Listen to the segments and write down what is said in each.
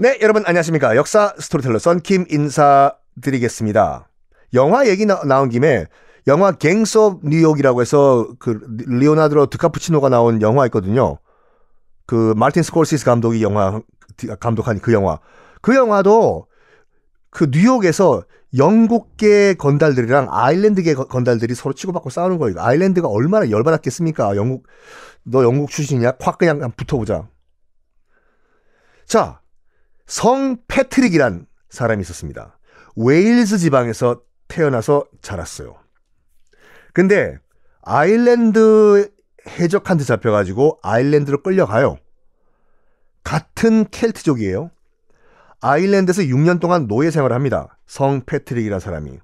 네, 여러분 안녕하십니까. 역사 스토리텔러 썬킴 인사드리겠습니다. 영화 얘기 나, 나온 김에 영화 갱스 뉴욕이라고 해서 그 리오나드로 드카푸치노가 나온 영화 있거든요. 그 마틴 스콜시스 감독이 영화 감독한 그 영화. 그 영화도 그 뉴욕에서 영국계 건달들이랑 아일랜드계 건달들이 서로 치고받고 싸우는 거예요. 아일랜드가 얼마나 열받았겠습니까? 영국 너 영국 출신이야? 콱 그냥 붙어보자. 자, 성 패트릭이란 사람이 있었습니다. 웨일즈 지방에서 태어나서 자랐어요. 근데 아일랜드 해적한테 잡혀가지고 아일랜드로 끌려가요. 같은 켈트족이에요. 아일랜드에서 6년 동안 노예 생활을 합니다. 성 패트릭이라는 사람이.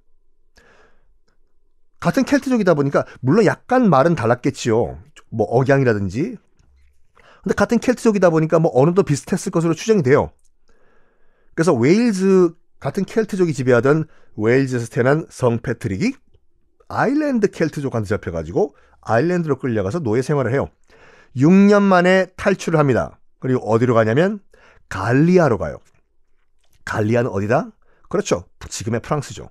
같은 켈트족이다 보니까 물론 약간 말은 달랐겠지요. 뭐 억양이라든지. 근데 같은 켈트족이다 보니까 뭐 어느도 비슷했을 것으로 추정이 돼요. 그래서 웨일즈 같은 켈트족이 지배하던 웨일즈에서 태어난 성 패트릭이 아일랜드 켈트족한테 잡혀가지고 아일랜드로 끌려가서 노예 생활을 해요. 6년 만에 탈출을 합니다. 그리고 어디로 가냐면 갈리아로 가요. 갈리아는 어디다? 그렇죠. 지금의 프랑스죠.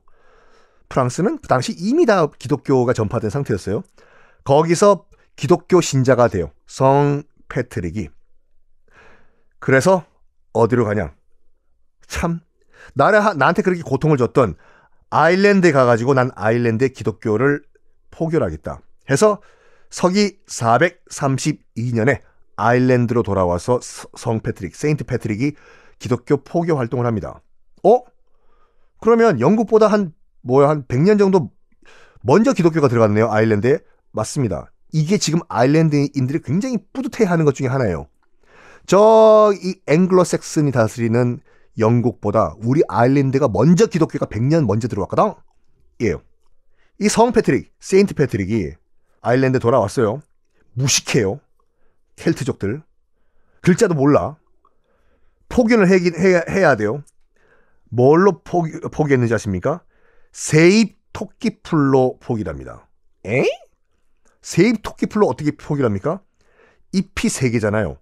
프랑스는 그 당시 이미 다 기독교가 전파된 상태였어요. 거기서 기독교 신자가 돼요. 성 패트릭이. 그래서 어디로 가냐? 참 나를 나한테 그렇게 고통을 줬던 아일랜드에 가가지고 난 아일랜드의 기독교를 포교하겠다 해서 서기 432년에 아일랜드로 돌아와서 성 패트릭, 세인트 패트릭이 기독교 포교 활동을 합니다. 어? 그러면 영국보다 한 뭐야 한 100년 정도 먼저 기독교가 들어갔네요 아일랜드에 맞습니다. 이게 지금 아일랜드인들이 굉장히 뿌듯해하는 것 중에 하나예요. 저 이 앵글로색슨이 다스리는 영국보다 우리 아일랜드가 먼저 기독교가 100년 먼저 들어왔거든. 예. 이성 패트릭, 세인트 패트릭이 아일랜드 돌아왔어요. 무식해요. 켈트족들. 글자도 몰라. 포기을 해, 해, 해야 돼요. 뭘로 포기, 포기했는지 아십니까? 세입 토끼풀로 포기랍니다. 에? 세입 토끼풀로 어떻게 포기랍니까? 잎이 세 개잖아요.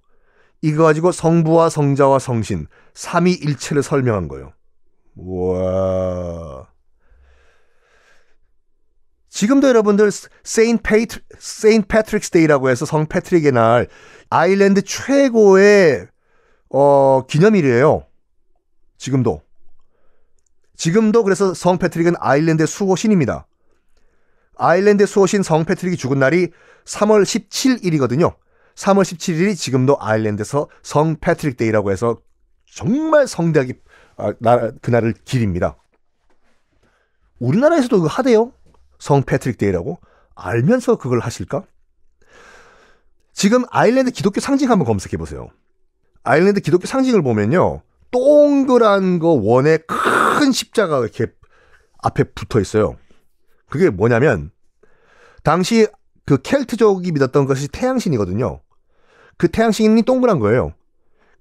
이거 가지고 성부와 성자와 성신 삼위일체를 설명한 거예요. 와. 지금도 여러분들 세인트 페이트 세인트 패트릭스 데이라고 해서 성 패트릭의 날 아일랜드 최고의 어 기념일이에요. 지금도. 지금도 그래서 성 패트릭은 아일랜드의 수호 신입니다. 아일랜드의 수호신 성 패트릭이 죽은 날이 3월 17일이거든요. 3월 17일이 지금도 아일랜드에서 성 패트릭 데이라고 해서 정말 성대하기 아, 나, 그날을 기립니다. 우리나라에서도 그 하대요. 성 패트릭 데이라고 알면서 그걸 하실까? 지금 아일랜드 기독교 상징 한번 검색해 보세요. 아일랜드 기독교 상징을 보면요. 동그란 거 원에 큰 십자가 가 이렇게 앞에 붙어 있어요. 그게 뭐냐면 당시 그 켈트족이 믿었던 것이 태양신이거든요. 그 태양신이 동그란 거예요.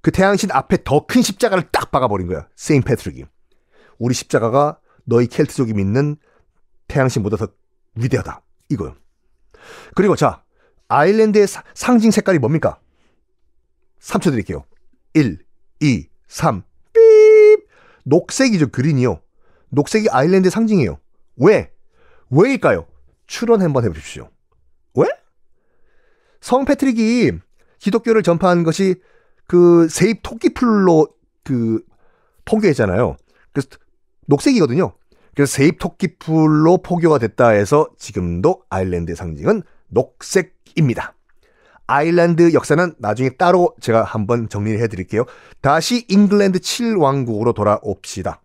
그 태양신 앞에 더 큰 십자가를 딱 박아버린 거야. 세인 패트릭이. 우리 십자가가 너희 켈트족이 믿는 태양신보다 더 위대하다. 이거요. 그리고 자, 아일랜드의 사, 상징 색깔이 뭡니까? 3초 드릴게요. 1, 2, 3, 삐 녹색이죠, 그린이요. 녹색이 아일랜드의 상징이에요. 왜? 왜일까요? 출원 한번 해보십시오. 왜? 성 패트릭이 기독교를 전파한 것이 그 세입 토끼풀로 그 포교했잖아요. 그래서 녹색이거든요. 그래서 세입 토끼풀로 포교가 됐다 해서 지금도 아일랜드의 상징은 녹색입니다. 아일랜드 역사는 나중에 따로 제가 한번 정리를 해드릴게요. 다시 잉글랜드 7왕국으로 돌아옵시다.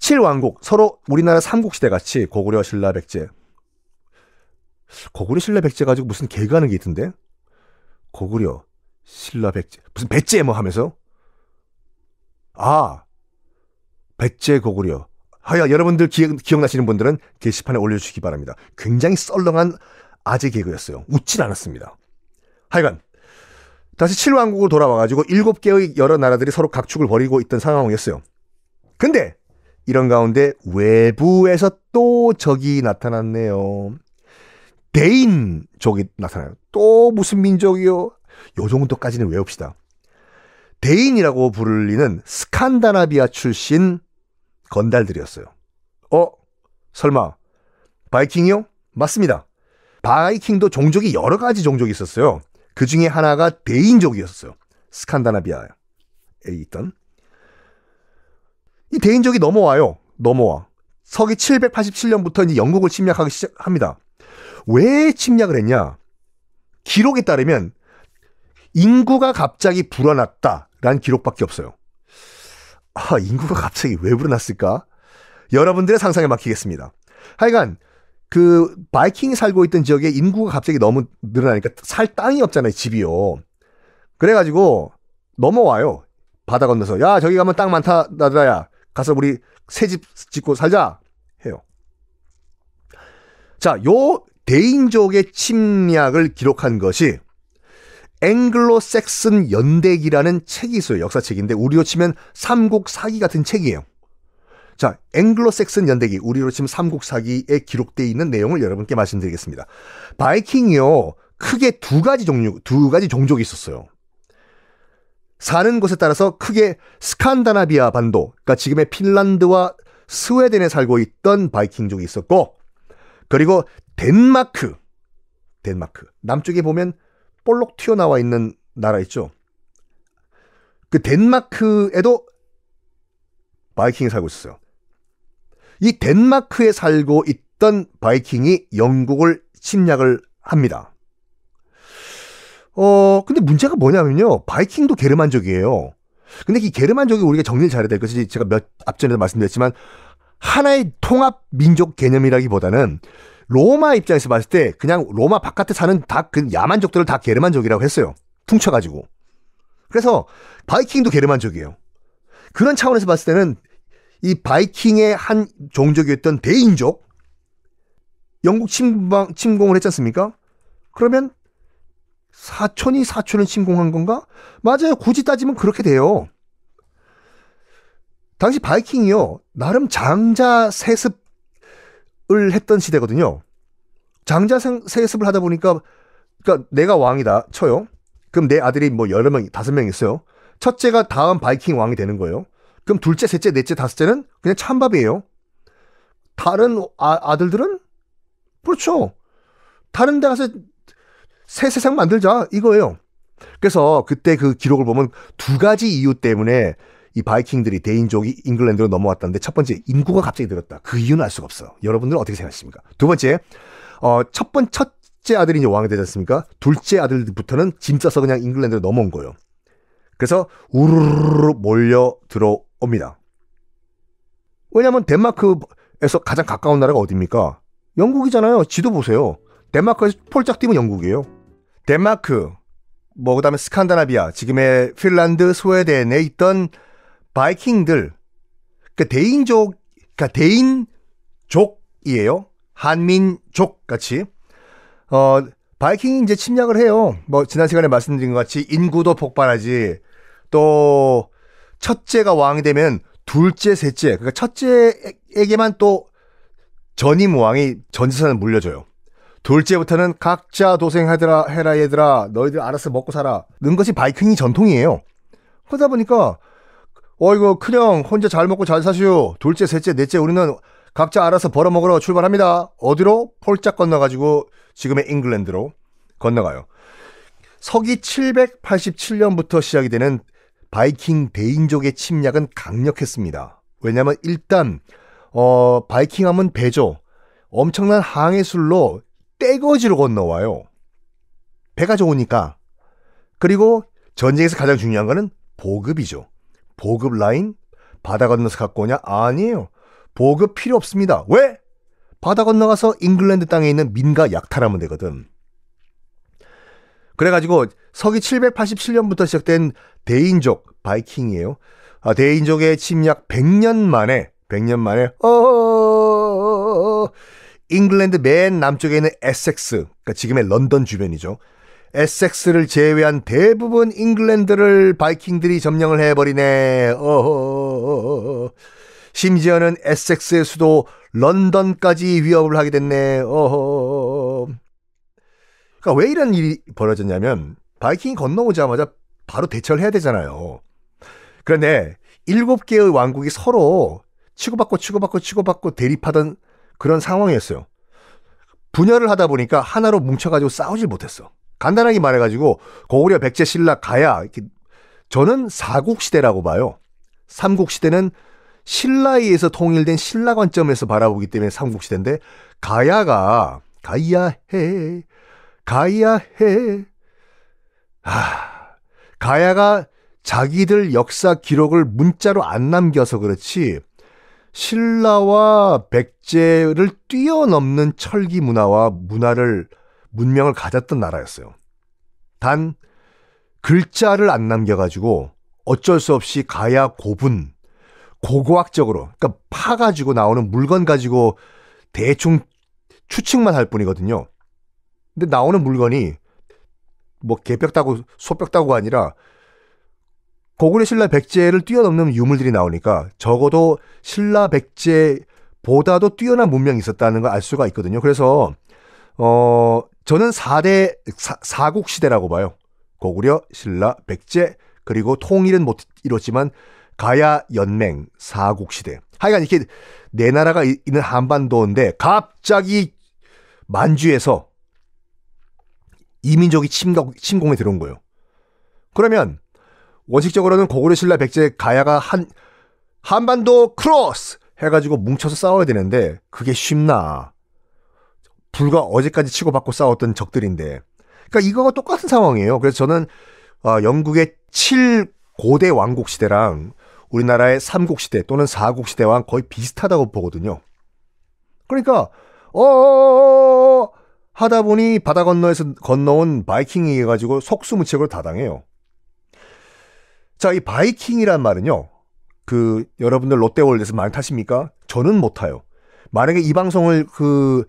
7왕국, 서로 우리나라 삼국시대 같이 고구려, 신라, 백제, 고구려 신라 백제 가지고 무슨 개그하는게 있던데? 고구려 신라 백제 무슨 백제 뭐 하면서 아 백제 고구려 하여 여러분들 기 기억나시는 분들은 게시판에 올려주시기 바랍니다. 굉장히 썰렁한 아재 개그였어요. 웃진 않았습니다. 하여간 다시 칠왕국으로 돌아와가지고 일곱 개의 여러 나라들이 서로 각축을 벌이고 있던 상황이었어요. 근데 이런 가운데 외부에서 또 적이 나타났네요. 대인족이 나타나요. 또 무슨 민족이요? 요 정도까지는 외웁시다. 대인이라고 부르는 스칸다나비아 출신 건달들이었어요. 어? 설마 바이킹이요? 맞습니다. 바이킹도 종족이 여러 가지 종족이 있었어요. 그 중에 하나가 대인족이었어요. 스칸다나비아에 있던. 이 대인족이 넘어와요. 넘어와. 서기 787년부터 이제 영국을 침략하기 시작합니다. 왜 침략을 했냐? 기록에 따르면 인구가 갑자기 불어났다라는 기록밖에 없어요. 아, 인구가 갑자기 왜 불어났을까? 여러분들의 상상에 맡기겠습니다. 하여간 그 바이킹이 살고 있던 지역에 인구가 갑자기 너무 늘어나니까 살 땅이 없잖아요, 집이요. 그래가지고 넘어와요. 바다 건너서 야 저기 가면 땅 많다 나들아야 가서 우리 새 집 짓고 살자 해요. 자, 요 대인족의 침략을 기록한 것이 앵글로색슨 연대기라는 책이 있어요. 역사책인데 우리로 치면 삼국사기 같은 책이에요. 자, 앵글로색슨 연대기 우리로 치면 삼국사기에 기록되어 있는 내용을 여러분께 말씀드리겠습니다. 바이킹이요. 크게 두 가지 종류, 두 가지 종족이 있었어요. 사는 곳에 따라서 크게 스칸다나비아 반도, 그러니까 지금의 핀란드와 스웨덴에 살고 있던 바이킹족이 있었고 그리고 덴마크. 덴마크. 남쪽에 보면 볼록 튀어나와 있는 나라 있죠. 그 덴마크에도 바이킹이 살고 있어요이 덴마크에 살고 있던 바이킹이 영국을 침략을 합니다. 어, 근데 문제가 뭐냐면요. 바이킹도 게르만족이에요. 근데 이 게르만족이 우리가 정리를 잘해야 될 것이 제가 몇 앞전에도 말씀드렸지만 하나의 통합 민족 개념이라기보다는 로마 입장에서 봤을 때 그냥 로마 바깥에 사는 다 그 야만족들을 다 게르만족이라고 했어요. 퉁쳐가지고. 그래서 바이킹도 게르만족이에요. 그런 차원에서 봤을 때는 이 바이킹의 한 종족이었던 대인족 영국 침방, 침공을 했지 않습니까? 그러면 사촌이 사촌을 침공한 건가? 맞아요. 굳이 따지면 그렇게 돼요. 당시 바이킹이요 나름 장자 세습을 했던 시대거든요. 장자 세습을 하다 보니까 그러니까 내가 왕이다 쳐요. 그럼 내 아들이 뭐 여러 명 다섯 명 있어요. 첫째가 다음 바이킹 왕이 되는 거예요. 그럼 둘째, 셋째, 넷째, 다섯째는 그냥 찬밥이에요. 다른 아, 아들들은 그렇죠. 다른 데 가서 새 세상 만들자 이거예요. 그래서 그때 그 기록을 보면 두 가지 이유 때문에 이 바이킹들이 대인족이 잉글랜드로 넘어왔다는데 첫 번째 인구가 갑자기 늘었다. 그 이유는 알 수가 없어. 여러분들은 어떻게 생각하십니까? 두 번째 어첫 번 첫째 아들이 이제 왕이 되지 않습니까? 둘째 아들부터는 짐 싸서 그냥 잉글랜드로 넘어온 거예요. 그래서 우르르 몰려 들어옵니다. 왜냐하면 덴마크에서 가장 가까운 나라가 어디입니까? 영국이잖아요. 지도 보세요. 덴마크에서 폴짝 뛰면 영국이에요. 덴마크, 뭐 그다음에 스칸다나비아, 지금의 핀란드, 스웨덴에 있던 바이킹들, 그니까 대인족, 그러니까 대인족이에요. 한민족 같이. 어, 바이킹이 이제 침략을 해요. 뭐 지난 시간에 말씀드린 것 같이 인구도 폭발하지. 또 첫째가 왕이 되면 둘째, 셋째. 그러니까 첫째에게만 또 전임 왕이 전지산을 물려줘요. 둘째부터는 각자 도생하더라 해라 얘들아 너희들 알아서 먹고 살아 는 것이 바이킹이 전통이에요. 그러다 보니까 어이구 그냥 혼자 잘 먹고 잘 사시오. 둘째, 셋째, 넷째 우리는 각자 알아서 벌어먹으러 출발합니다. 어디로? 폴짝 건너가지고 지금의 잉글랜드로 건너가요. 서기 787년부터 시작이 되는 바이킹 대인족의 침략은 강력했습니다. 왜냐하면 일단 어, 바이킹 하면 배죠. 엄청난 항해술로 떼거지로 건너와요. 배가 좋으니까. 그리고 전쟁에서 가장 중요한 거는 보급이죠. 보급 라인? 바다 건너서 갖고 오냐? 아니에요. 보급 필요 없습니다. 왜? 바다 건너가서 잉글랜드 땅에 있는 민가 약탈하면 되거든. 그래가지고 서기 787년부터 시작된 대인족, 바이킹이에요. 아, 대인족의 침략 100년 만에, 100년 만에, 어, 잉글랜드 맨 남쪽에 있는 에섹스, 그러니까 지금의 런던 주변이죠. 에섹스를 제외한 대부분 잉글랜드를 바이킹들이 점령을 해버리네. 어허. 심지어는 에섹스의 수도 런던까지 위협을 하게 됐네. 어허. 그러니까 왜 이런 일이 벌어졌냐면 바이킹이 건너오자마자 바로 대처를 해야 되잖아요. 그런데 일곱 개의 왕국이 서로 치고받고 치고받고 치고받고 대립하던 그런 상황이었어요. 분열을 하다 보니까 하나로 뭉쳐가지고 싸우질 못했어. 간단하게 말해가지고 고구려 백제 신라 가야 이렇게 저는 사국 시대라고 봐요. 삼국 시대는 신라에 서 통일된 신라 관점에서 바라보기 때문에 삼국 시대인데 가야가 가야해 가야해 아 가야가 자기들 역사 기록을 문자로 안 남겨서 그렇지 신라와 백제를 뛰어넘는 철기 문화와 문화를 문명을 가졌던 나라였어요. 단 글자를 안 남겨가지고 어쩔 수 없이 가야 고분 고고학적으로 그러니까 파 가지고 나오는 물건 가지고 대충 추측만 할 뿐이거든요. 근데 나오는 물건이 뭐개벽따고소벽따고 아니라 고구려 신라 백제를 뛰어넘는 유물들이 나오니까 적어도 신라 백제보다도 뛰어난 문명이 있었다는 걸 알 수가 있거든요. 그래서 어, 저는 4대, 4, 국 시대라고 봐요. 고구려, 신라, 백제, 그리고 통일은 못 이뤘지만 가야 연맹, 4국 시대. 하여간 이렇게 네 나라가 있는 한반도인데 갑자기 만주에서 이민족이 침공, 침공에 들어온 거예요. 그러면 원칙적으로는 고구려, 신라, 백제, 가야가 한, 한반도 크로스! 해가지고 뭉쳐서 싸워야 되는데 그게 쉽나. 불과 어제까지 치고받고 싸웠던 적들인데. 그러니까 이거가 똑같은 상황이에요. 그래서 저는 어, 영국의 7고대 왕국 시대랑 우리나라의 3국 시대 또는 4국 시대와 거의 비슷하다고 보거든요. 그러니까 어, 어, 어, 어 하다 보니 바다 건너에서 건너온 바이킹이 가지고 속수무책으로 다당해요. 자, 이 바이킹이란 말은요. 그 여러분들 롯데월드에서 많이 타십니까? 저는 못 타요. 만약에 이 방송을 그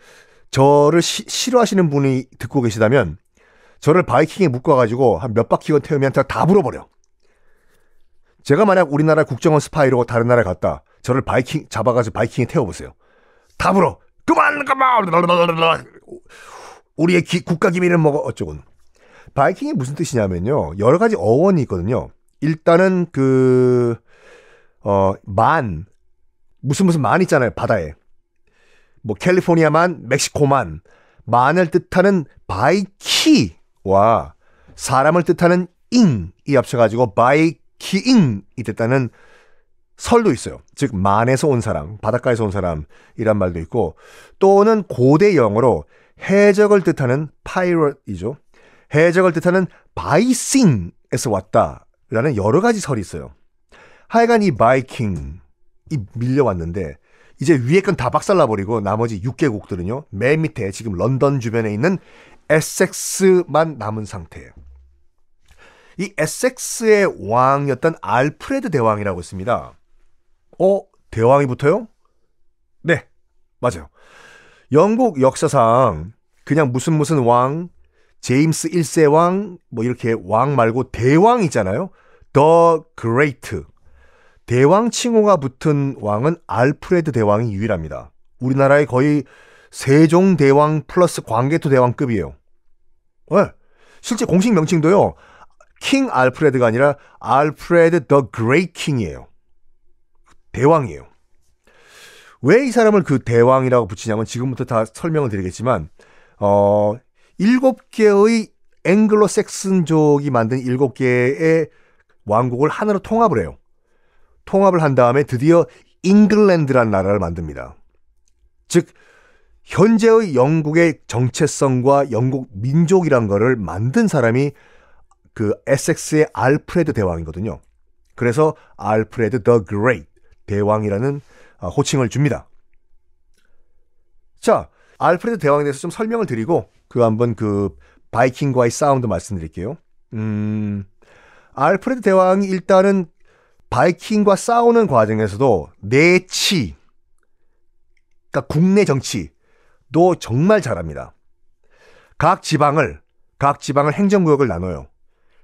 저를 시, 싫어하시는 분이 듣고 계시다면 저를 바이킹에 묶어가지고 한 몇 바퀴건 태우면 다 불어버려. 제가 만약 우리나라 국정원 스파이로 다른 나라에 갔다. 저를 바이킹 잡아가지고 바이킹에 태워보세요. 다 불어. 그만 그만. 우리의 기, 국가 기밀은뭐어 어쩌군. 바이킹이 무슨 뜻이냐면요. 여러 가지 어원이 있거든요. 일단은 그, 어, 만. 무슨 무슨 만 있잖아요. 바다에. 뭐 캘리포니아만, 멕시코만, 만을 뜻하는 바이키와 사람을 뜻하는 잉이 합쳐가지고 바이키잉이 됐다는 설도 있어요. 즉 만에서 온 사람, 바닷가에서 온 사람이란 말도 있고 또는 고대 영어로 해적을 뜻하는 파이럿이죠. 해적을 뜻하는 바이싱에서 왔다라는 여러 가지 설이 있어요. 하여간 이 바이킹이 밀려왔는데 이제 위에 건 다 박살나버리고 나머지 6개국들은요, 맨 밑에 지금 런던 주변에 있는 에섹스만 남은 상태예요. 이 에섹스의 왕이었던 알프레드 대왕이라고 있습니다. 어, 대왕이 붙어요? 네, 맞아요. 영국 역사상 그냥 무슨 무슨 왕, 제임스 1세 왕, 뭐 이렇게 왕 말고 대왕이잖아요. The Great 대왕 칭호가 붙은 왕은 알프레드 대왕이 유일합니다. 우리나라의 거의 세종 대왕 플러스 광개토 대왕급이에요. 네. 실제 공식 명칭도요. 킹 알프레드가 아니라 알프레드 더 그레이 킹이에요. 대왕이에요. 왜 이 사람을 그 대왕이라고 붙이냐면 지금부터 다 설명을 드리겠지만 어 일곱 개의 앵글로색슨족이 만든 일곱 개의 왕국을 하나로 통합을 해요. 통합을 한 다음에 드디어 잉글랜드란 나라를 만듭니다. 즉 현재의 영국의 정체성과 영국 민족이란 거를 만든 사람이 그 에섹스의 알프레드 대왕이거든요. 그래서 알프레드 더 그레이트 대왕이라는 아, 호칭을 줍니다. 자, 알프레드 대왕에 대해서 좀 설명을 드리고 그 한번 그 바이킹과의 싸움도 말씀드릴게요. 음, 알프레드 대왕이 일단은 바이킹과 싸우는 과정에서도 내치, 그러니까 국내 정치도 정말 잘합니다. 각 지방을 각 지방을 행정구역을 나눠요.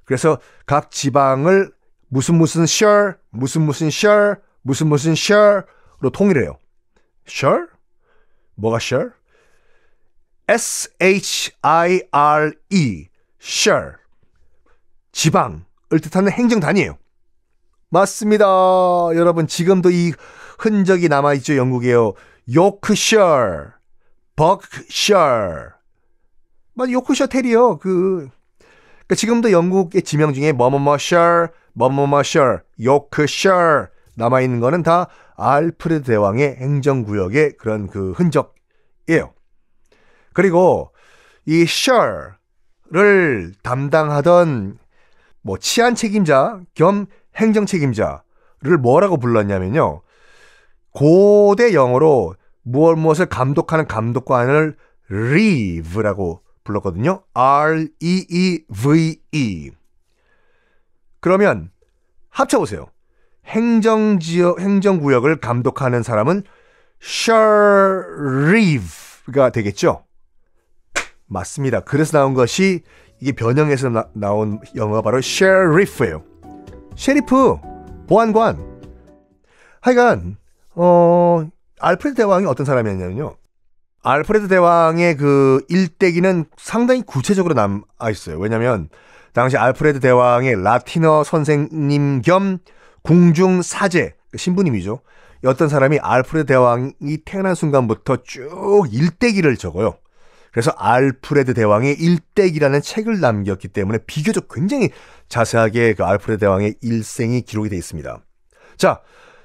그래서 각 지방을 무슨 무슨 셜, 무슨 무슨 셜, 무슨 무슨 셜로 통일해요. 셜? 뭐가 셜? S H I R E 셜 지방을 뜻하는 행정단위예요 맞습니다. 여러분 지금도 이 흔적이 남아 있죠 영국에요. 요크셔, 버크셔. 맞 요크셔 테리어 그 그러니까 지금도 영국의 지명 중에 머머머셔, 머머머셔, 요크셔 남아 있는 거는 다 알프레드 대왕의 행정구역의 그런 그 흔적이에요. 그리고 이 셔를 담당하던 뭐 치안 책임자 겸 행정 책임자를 뭐라고 불렀냐면요. 고대 영어로 무엇 무엇을 감독하는 감독관을 reve라고 불렀거든요. R E E V E. 그러면 합쳐 보세요. 행정 지역 행정 구역을 감독하는 사람은 sheriff가 되겠죠. 맞습니다. 그래서 나온 것이 이게 변형해서 나, 나온 영어가 바로 sheriff예요. 셰리프, 보안관. 하여간 어 알프레드 대왕이 어떤 사람이었냐면요. 알프레드 대왕의 그 일대기는 상당히 구체적으로 남아 있어요. 왜냐면 당시 알프레드 대왕의 라틴어 선생님 겸 궁중 사제 그 신부님이죠. 어떤 사람이 알프레드 대왕이 태어난 순간부터 쭉 일대기를 적어요. 그래서 알프레드 대왕의 일대기라는 책을 남겼기 때문에 비교적 굉장히 자세하게 그 알프레드 대왕의 일생이 기록이 되어 있습니다. 자,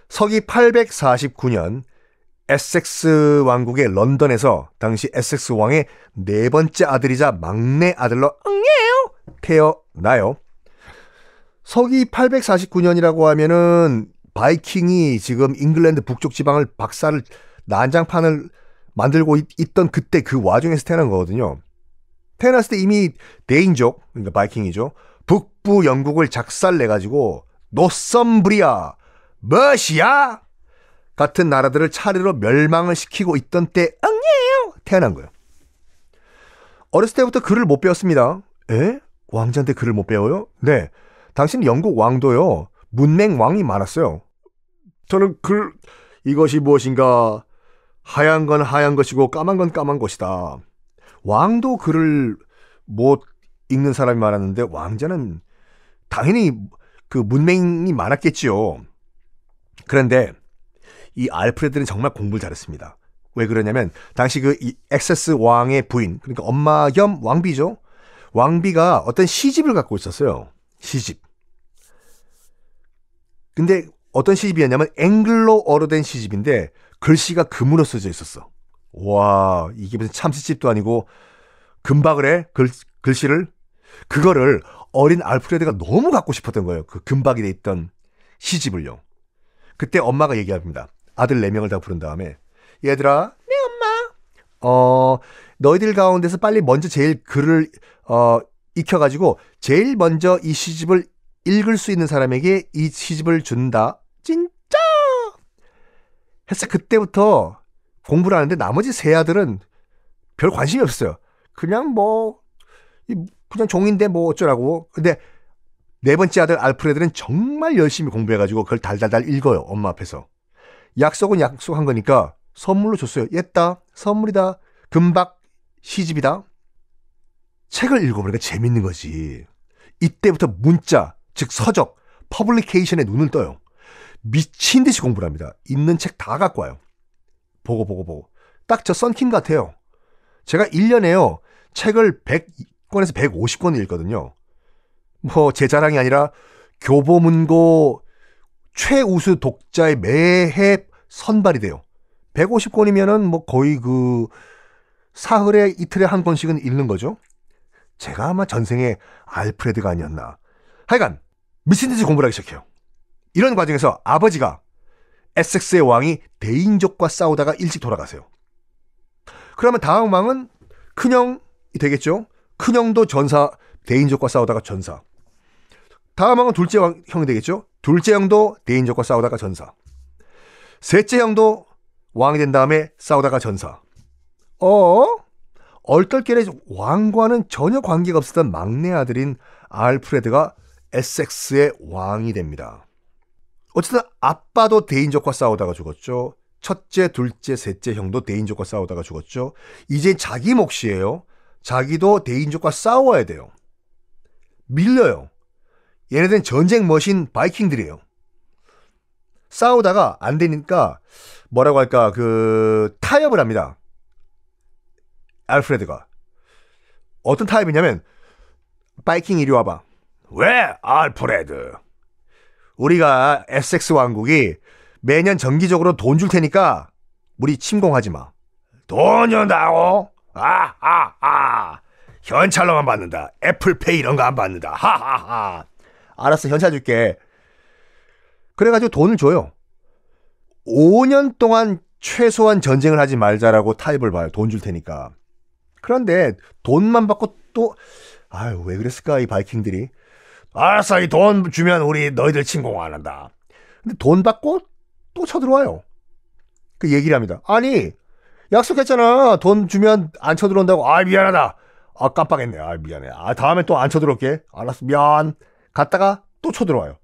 서기 849년 에섹스 왕국의 런던에서 당시 에섹스 왕의 네 번째 아들이자 막내 아들로 태어나요. 서기 849년이라고 하면은 바이킹이 지금 잉글랜드 북쪽 지방을 박살을 난장판을 만들고 있, 던 그때 그 와중에서 태어난 거거든요. 태어났을 때 이미 대인족, 그러니까 바이킹이죠. 북부 영국을 작살내가지고 노썸브리아, 머시아 같은 나라들을 차례로 멸망을 시키고 있던 때 응예요 태어난 거예요. 어렸을 때부터 글을 못 배웠습니다. 에? 왕자한테 글을 못 배워요? 네. 당신 영국 왕도요. 문맹 왕이 많았어요. 저는 글 이것이 무엇인가 하얀 건 하얀 것이고 까만 건 까만 것이다. 왕도 글을 못 읽는 사람이 많았는데 왕자는 당연히 그 문맹이 많았겠지요. 그런데 이 알프레드는 정말 공부를 잘했습니다. 왜 그러냐면 당시 그 엑세스 왕의 부인 그러니까 엄마 겸 왕비죠. 왕비가 어떤 시집을 갖고 있었어요. 시집. 근데 어떤 시집이었냐면 앵글로어로 된 시집인데 글씨가 금으로 써져 있었어. 와, 이게 무슨 참치집도 아니고 금박을 해? 글, 글씨를? 그거를 어린 알프레드가 너무 갖고 싶었던 거예요. 그 금박이 돼 있던 시집을요. 그때 엄마가 얘기합니다. 아들 4명을 다 부른 다음에 얘들아, 네 엄마. 어, 너희들 가운데서 빨리 먼저 제일 글을 어, 익혀가지고 제일 먼저 이 시집을 읽을 수 있는 사람에게 이 시집을 준다. 했어 그때부터 공부를 하는데 나머지 세 아들은 별 관심이 없어요. 그냥 뭐 그냥 종인데 뭐 어쩌라고. 근데 네 번째 아들 알프레드는 정말 열심히 공부해가지고 그걸 달달달 읽어요 엄마 앞에서. 약속은 약속한 거니까 선물로 줬어요. 옛다 선물이다 금박 시집이다. 책을 읽어보니까 재밌는 거지. 이때부터 문자 즉 서적 퍼블리케이션에 눈을 떠요. 미친 듯이 공부를 합니다. 있는 책 다 갖고 와요. 보고 보고 보고. 딱 저 썬킨 같아요. 제가 1년에요. 책을 100권에서 150권을 읽거든요. 뭐 제 자랑이 아니라 교보문고 최우수 독자의 매해 선발이 돼요. 150권이면은 뭐 거의 그 사흘에 이틀에 한 권씩은 읽는 거죠. 제가 아마 전생에 알프레드가 아니었나. 하여간 미친 듯이 공부를 하기 시작해요. 이런 과정에서 아버지가 에섹스의 왕이 대인족과 싸우다가 일찍 돌아가세요. 그러면 다음 왕은 큰형이 되겠죠. 큰형도 전사, 대인족과 싸우다가 전사. 다음 왕은 둘째 왕, 형이 되겠죠. 둘째 형도 대인족과 싸우다가 전사. 셋째 형도 왕이 된 다음에 싸우다가 전사. 어? 얼떨결에 왕과는 전혀 관계가 없었던 막내 아들인 알프레드가 에섹스의 왕이 됩니다. 어쨌든 아빠도 대인족과 싸우다가 죽었죠. 첫째, 둘째, 셋째 형도 대인족과 싸우다가 죽었죠. 이제 자기 몫이에요. 자기도 대인족과 싸워야 돼요. 밀려요. 얘네들은 전쟁 머신 바이킹들이에요. 싸우다가 안 되니까 뭐라고 할까 그 타협을 합니다. 알프레드가 어떤 타협이냐면 바이킹 이리 와봐. 왜 알프레드? 우리가 SX 왕국이 매년 정기적으로 돈 줄 테니까 우리 침공하지 마. 돈 준다고? 아, 아, 아. 현찰로만 받는다. 애플페이 이런 거 안 받는다. 하하하. 알았어, 현찰 줄게. 그래가지고 돈을 줘요. 5년 동안 최소한 전쟁을 하지 말자라고 타입을 봐요. 돈 줄 테니까. 그런데 돈만 받고 또, 아유, 왜 그랬을까, 이 바이킹들이. 알았어, 이 돈 주면 우리 너희들 침공 안 한다. 근데 돈 받고 또 쳐들어와요. 그 얘기를 합니다. 아니, 약속했잖아. 돈 주면 안 쳐들어온다고. 아, 미안하다. 아, 깜빡했네. 아, 미안해. 아, 다음에 또 안 쳐들어올게. 알았어, 미안. 갔다가 또 쳐들어와요.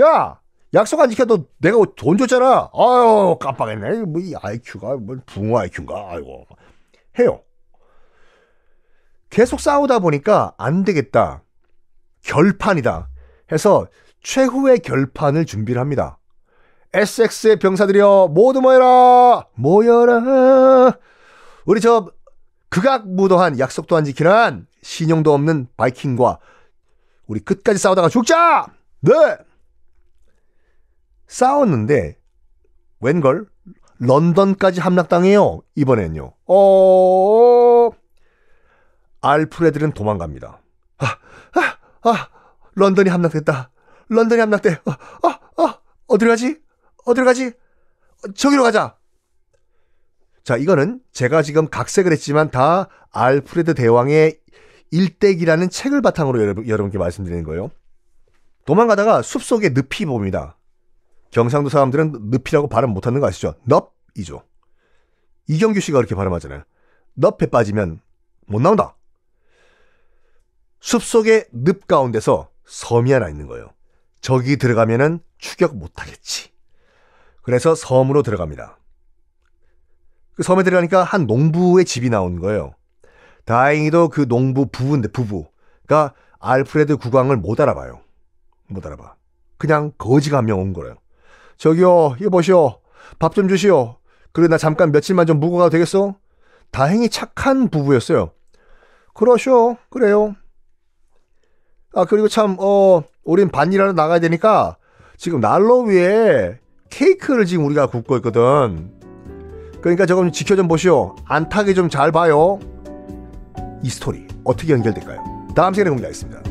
야! 약속 안 지켜도 내가 돈 줬잖아. 아유, 깜빡했네. 뭐, 이 IQ가, 뭐, 붕어 IQ인가? 아이고. 해요. 계속 싸우다 보니까 안 되겠다. 결판이다 해서 최후의 결판을 준비를 합니다. SX의 병사들이여 모두 모여라 모여라 우리 저 극악무도한 약속도 안 지키는 신용도 없는 바이킹과 우리 끝까지 싸우다가 죽자 네 싸웠는데 웬걸 런던까지 함락당해요 이번엔요 어, 어, 어. 알프레드는 도망갑니다 아, 아, 아, 런던이 함락됐다. 런던이 함락돼. 어, 어, 어, 어디로 가지? 어디로 가지? 어, 저기로 가자. 자, 이거는 제가 지금 각색을 했지만 다 알프레드 대왕의 일대기라는 책을 바탕으로 여러분, 여러분께 말씀드리는 거예요. 도망가다가 숲속에 늪이 봅니다. 경상도 사람들은 늪이라고 발음 못하는 거 아시죠? 넙이죠. 이경규 씨가 그렇게 발음하잖아요. 넙에 빠지면 못 나온다. 숲속의 늪 가운데서 섬이 하나 있는 거예요. 저기 들어가면은 추격 못하겠지. 그래서 섬으로 들어갑니다. 그 섬에 들어가니까 한 농부의 집이 나온 거예요. 다행히도 그 농부 부부인데 부부가 알프레드 국왕을 못 알아봐요. 못 알아봐. 그냥 거지가 한 명 온거예요 저기요, 이거 보시오밥 좀 주시오. 그래, 나 잠깐 며칠만 좀 묵어가도 되겠어? 다행히 착한 부부였어요. 그러쇼, 그래요. 아, 그리고 참, 어, 우린 반일하러 나가야 되니까 지금 난로 위에 케이크를 지금 우리가 굽고 있거든. 그러니까 저거 좀 지켜 좀 보시오. 안 타게 좀 잘 봐요. 이 스토리 어떻게 연결될까요? 다음 시간에 공개하겠습니다.